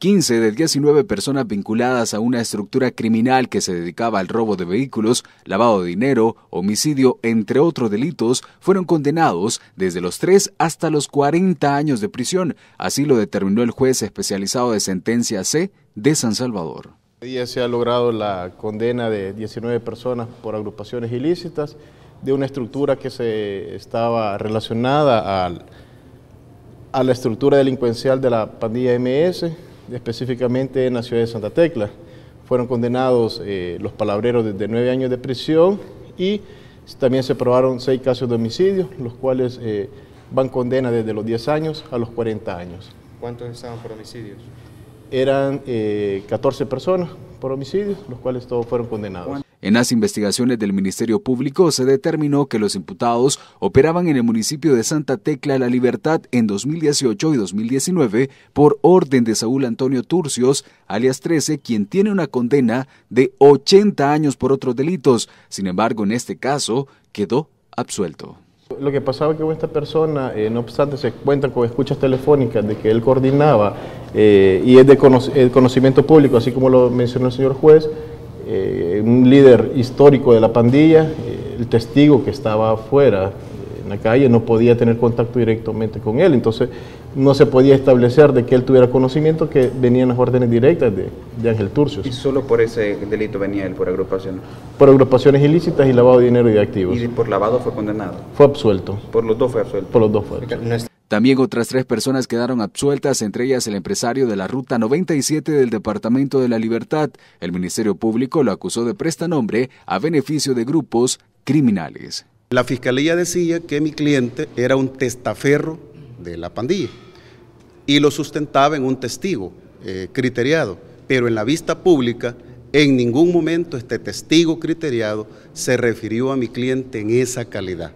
15 de 19 personas vinculadas a una estructura criminal que se dedicaba al robo de vehículos, lavado de dinero, homicidio, entre otros delitos, fueron condenados desde los 3 hasta los 40 años de prisión. Así lo determinó el juez especializado de sentencia C de San Salvador. Ya se ha logrado la condena de 19 personas por agrupaciones ilícitas de una estructura que se estaba relacionada a la estructura delincuencial de la pandilla MS, específicamente en la ciudad de Santa Tecla. Fueron condenados eh, los palabreros desde nueve años de prisión y también se probaron seis casos de homicidio, los cuales eh, van condena desde los 10 años a los 40 años. ¿Cuántos estaban por homicidios? Eran 14 eh, personas por homicidio, los cuales todos fueron condenados. En las investigaciones del Ministerio Público se determinó que los imputados operaban en el municipio de Santa Tecla La Libertad en 2018 y 2019 por orden de Saúl Antonio Turcios, alias 13, quien tiene una condena de 80 años por otros delitos. Sin embargo, en este caso quedó absuelto. Lo que pasaba que esta persona, eh, no obstante, se cuentan con escuchas telefónicas de que él coordinaba eh, y es de conocimiento público, así como lo mencionó el señor juez, eh, un líder histórico de la pandilla, eh, el testigo que estaba afuera eh, en la calle no podía tener contacto directamente con él, entonces no se podía establecer de que él tuviera conocimiento que venían las órdenes directas de, Ángel Turcios. ¿Y solo por ese delito venía él, por agrupaciones? Por agrupaciones ilícitas y lavado de dinero y de activos. ¿Y por lavado fue condenado? Fue absuelto. ¿Por los dos fue absuelto? Por los dos fue absuelto. También otras tres personas quedaron absueltas, entre ellas el empresario de la Ruta 97 del Departamento de la Libertad. El Ministerio Público lo acusó de prestanombre a beneficio de grupos criminales. La fiscalía decía que mi cliente era un testaferro de la pandilla y lo sustentaba en un testigo eh, criteriado, pero en la vista pública en ningún momento este testigo criteriado se refirió a mi cliente en esa calidad.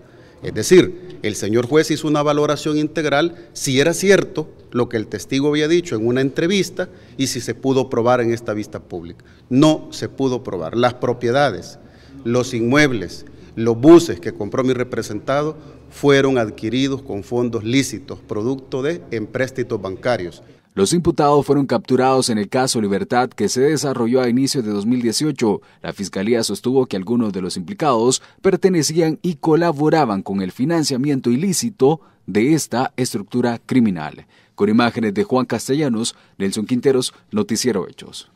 Es decir, el señor juez hizo una valoración integral si era cierto lo que el testigo había dicho en una entrevista y si se pudo probar en esta vista pública. No se pudo probar. Las propiedades, los inmuebles, los buses que compró mi representado fueron adquiridos con fondos lícitos, producto de empréstitos bancarios. Los imputados fueron capturados en el caso Libertad que se desarrolló a inicios de 2018. La Fiscalía sostuvo que algunos de los implicados pertenecían y colaboraban con el financiamiento ilícito de esta estructura criminal. Con imágenes de Juan Castellanos, Nelson Quinteros, Noticiero Hechos.